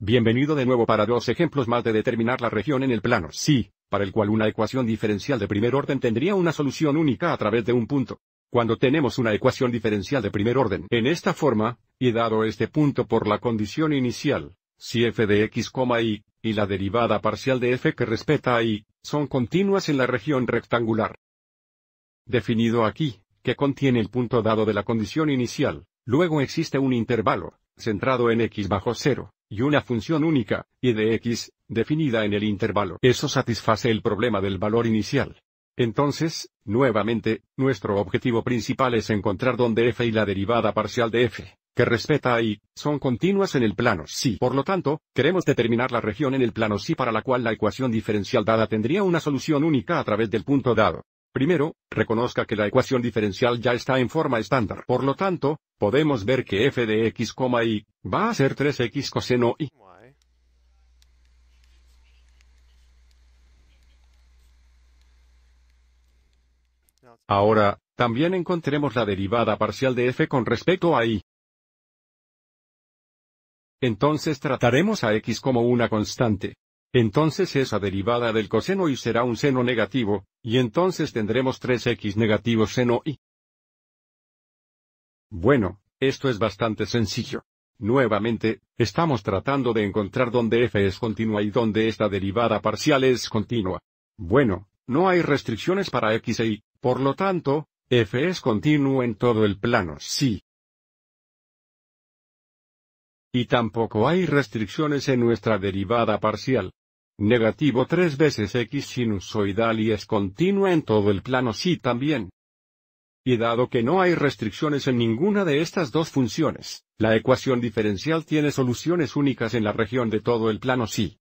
Bienvenido de nuevo para dos ejemplos más de determinar la región en el plano Sí, para el cual una ecuación diferencial de primer orden tendría una solución única a través de un punto. Cuando tenemos una ecuación diferencial de primer orden en esta forma, y dado este punto por la condición inicial, si f de x, y, y la derivada parcial de f que respeta a y, son continuas en la región rectangular. Definido aquí, que contiene el punto dado de la condición inicial, luego existe un intervalo, centrado en x bajo cero y una función única, y de x, definida en el intervalo. Eso satisface el problema del valor inicial. Entonces, nuevamente, nuestro objetivo principal es encontrar donde f y la derivada parcial de f, que respeta a y, son continuas en el plano sí. Por lo tanto, queremos determinar la región en el plano sí para la cual la ecuación diferencial dada tendría una solución única a través del punto dado. Primero, reconozca que la ecuación diferencial ya está en forma estándar. Por lo tanto, podemos ver que f de x, y, va a ser 3x coseno y. Ahora, también encontremos la derivada parcial de f con respecto a y. Entonces trataremos a x como una constante entonces esa derivada del coseno y será un seno negativo, y entonces tendremos 3x negativo seno y. Bueno, esto es bastante sencillo. Nuevamente, estamos tratando de encontrar dónde f es continua y dónde esta derivada parcial es continua. Bueno, no hay restricciones para x e y, por lo tanto, f es continuo en todo el plano sí. Y tampoco hay restricciones en nuestra derivada parcial. Negativo 3 veces x sinusoidal y es continua en todo el plano sí también. Y dado que no hay restricciones en ninguna de estas dos funciones, la ecuación diferencial tiene soluciones únicas en la región de todo el plano sí.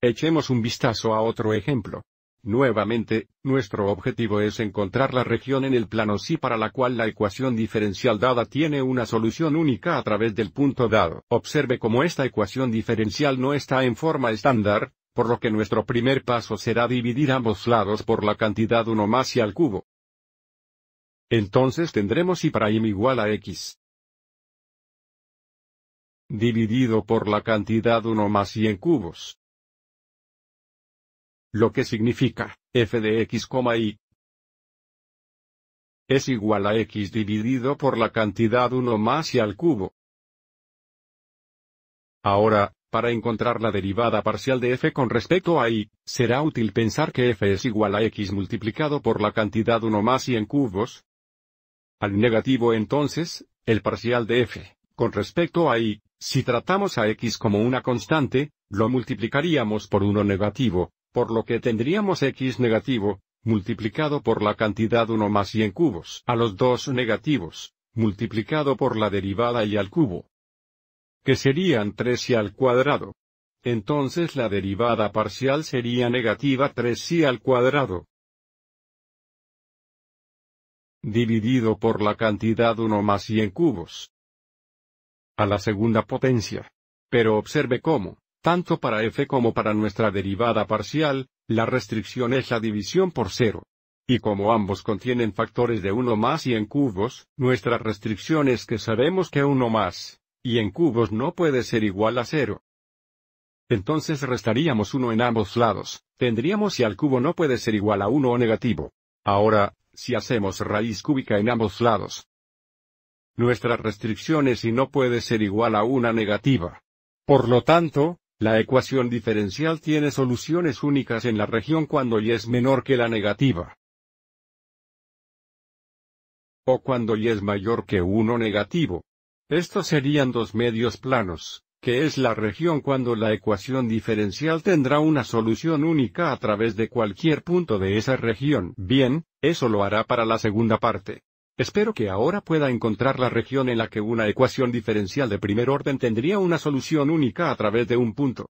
Echemos un vistazo a otro ejemplo. Nuevamente, nuestro objetivo es encontrar la región en el plano sí para la cual la ecuación diferencial dada tiene una solución única a través del punto dado. Observe cómo esta ecuación diferencial no está en forma estándar, por lo que nuestro primer paso será dividir ambos lados por la cantidad 1 más y al cubo. Entonces tendremos y para y igual a x dividido por la cantidad 1 más y en cubos lo que significa f de x, y es igual a x dividido por la cantidad 1 más y al cubo. Ahora, para encontrar la derivada parcial de f con respecto a y, será útil pensar que f es igual a x multiplicado por la cantidad 1 más y en cubos. Al negativo entonces, el parcial de f, con respecto a y, si tratamos a x como una constante, lo multiplicaríamos por 1 negativo, por lo que tendríamos x negativo, multiplicado por la cantidad 1 más y en cubos a los dos negativos, multiplicado por la derivada y al cubo, que serían 3 y al cuadrado. Entonces la derivada parcial sería negativa 3 y al cuadrado. Dividido por la cantidad 1 más y en cubos. A la segunda potencia. Pero observe cómo, tanto para f como para nuestra derivada parcial, la restricción es la división por cero. Y como ambos contienen factores de 1 más y en cubos, nuestra restricción es que sabemos que uno más, y en cubos no puede ser igual a cero. Entonces restaríamos uno en ambos lados, tendríamos si al cubo no puede ser igual a 1 o negativo. Ahora, si hacemos raíz cúbica en ambos lados, nuestra restricción es si no puede ser igual a una negativa. Por lo tanto, la ecuación diferencial tiene soluciones únicas en la región cuando y es menor que la negativa. O cuando y es mayor que uno negativo. Estos serían dos medios planos, que es la región cuando la ecuación diferencial tendrá una solución única a través de cualquier punto de esa región. Bien, eso lo hará para la segunda parte. Espero que ahora pueda encontrar la región en la que una ecuación diferencial de primer orden tendría una solución única a través de un punto.